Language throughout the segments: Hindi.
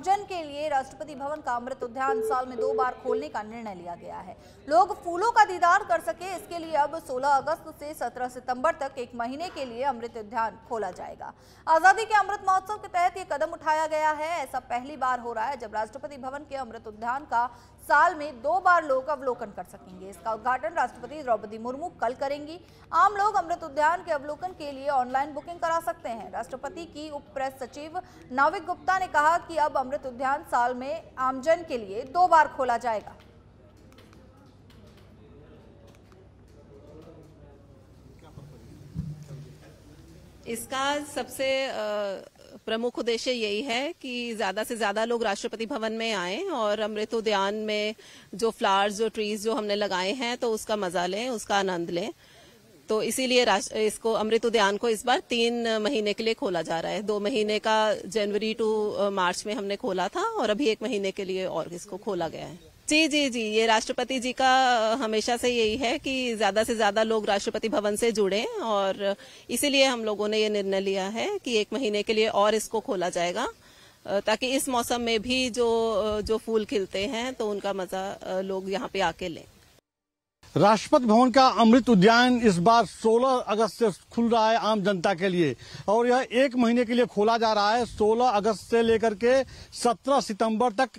जन के लिए राष्ट्रपति भवन का अमृत उद्यान साल में दो बार खोलने का निर्णय लिया गया है लोग फूलों का दीदार कर सके इसके लिए अब 16 अगस्त से 17 सितंबर तक एक महीने के लिए अमृत उद्यान खोला जाएगा आजादी के अमृत महोत्सव के तहत ये कदम उठाया गया है ऐसा पहली बार हो रहा है जब राष्ट्रपति भवन के अमृत उद्यान का साल में दो बार लोग अवलोकन कर सकेंगे इसका उद्घाटन राष्ट्रपति द्रौपदी मुर्मू कल करेंगी आम लोग अमृत उद्यान के अवलोकन के लिए ऑनलाइन बुकिंग करा सकते हैं राष्ट्रपति की उप प्रेस सचिव नाविक गुप्ता ने कहा कि अब अमृत उद्यान साल में आमजन के लिए दो बार खोला जाएगा इसका सबसे प्रमुख उद्देश्य यही है कि ज़्यादा से ज़्यादा लोग राष्ट्रपति भवन में आए और अमृत उद्यान में जो फ्लावर्स जो ट्रीज जो हमने लगाए हैं तो उसका मज़ा लें उसका आनंद लें तो इसीलिए इसको अमृत उद्यान को इस बार तीन महीने के लिए खोला जा रहा है दो महीने का जनवरी टू मार्च में हमने खोला था और अभी एक महीने के लिए और इसको खोला गया है जी जी जी ये राष्ट्रपति जी का हमेशा से यही है कि ज्यादा से ज्यादा लोग राष्ट्रपति भवन से जुड़े और इसीलिए हम लोगों ने ये निर्णय लिया है कि एक महीने के लिए और इसको खोला जाएगा ताकि इस मौसम में भी जो जो फूल खिलते हैं तो उनका मजा लोग यहाँ पे आके लें राष्ट्रपति भवन का अमृत उद्यान इस बार 16 अगस्त से खुल रहा है आम जनता के लिए और यह एक महीने के लिए खोला जा रहा है 16 अगस्त से लेकर के 17 सितंबर तक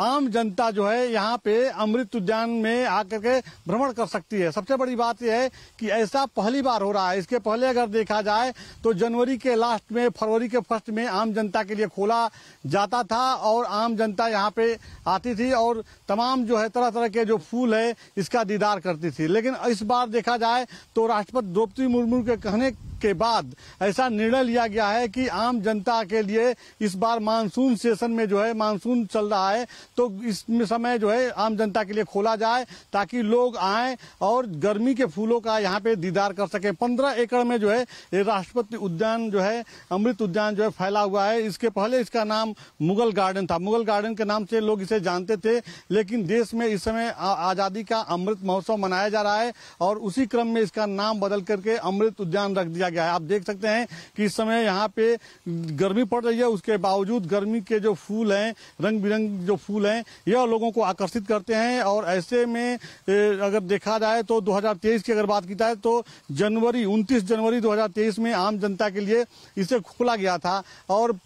आम जनता जो है यहाँ पे अमृत उद्यान में आकर के भ्रमण कर सकती है सबसे बड़ी बात यह है कि ऐसा पहली बार हो रहा है इसके पहले अगर देखा जाए तो जनवरी के लास्ट में फरवरी के फर्स्ट में आम जनता के लिए खोला जाता था और आम जनता यहाँ पे आती थी और तमाम जो है तरह तरह के जो फूल है इसका दीदार करती थी लेकिन इस बार देखा जाए तो राष्ट्रपति द्रौपदी मुर्मू के कहने के बाद ऐसा निर्णय लिया गया है कि आम जनता के लिए इस बार मानसून सेशन में जो है मानसून चल रहा है तो इस समय जो है आम जनता के लिए खोला जाए ताकि लोग आए और गर्मी के फूलों का यहाँ पे दीदार कर सके पंद्रह एकड़ में जो है ये राष्ट्रपति उद्यान जो है अमृत उद्यान जो है फैला हुआ है इसके पहले इसका नाम मुगल गार्डन था मुगल गार्डन के नाम से लोग इसे जानते थे लेकिन देश में इस समय आज़ादी का अमृत महोत्सव मनाया जा रहा है और उसी क्रम में इसका नाम बदल करके अमृत उद्यान रख दिया गया गया है आप देख सकते हैं कि इस समय यहाँ पे गर्मी पड़ रही है उसके बावजूद गर्मी के जो फूल हैं रंग बिरंग जो फूल हैं यह लोगों को आकर्षित करते हैं और ऐसे में अगर देखा जाए तो 2023 की अगर बात की जाए तो जनवरी 29 जनवरी 2023 में आम जनता के लिए इसे खोला गया था और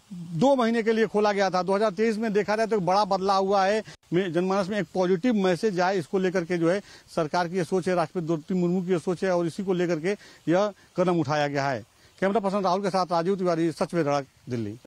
दो महीने के लिए खोला गया था दो में देखा जाए तो बड़ा बदलाव हुआ है में जनमानस में एक पॉजिटिव मैसेज आए इसको लेकर के जो है सरकार की यह सोच है राष्ट्रपति द्रौपदी मुर्मू की यह सोच है और इसी को लेकर के यह कदम उठाया गया है कैमरा पर्सन राहुल के साथ राजीव तिवारी सच में धड़क दिल्ली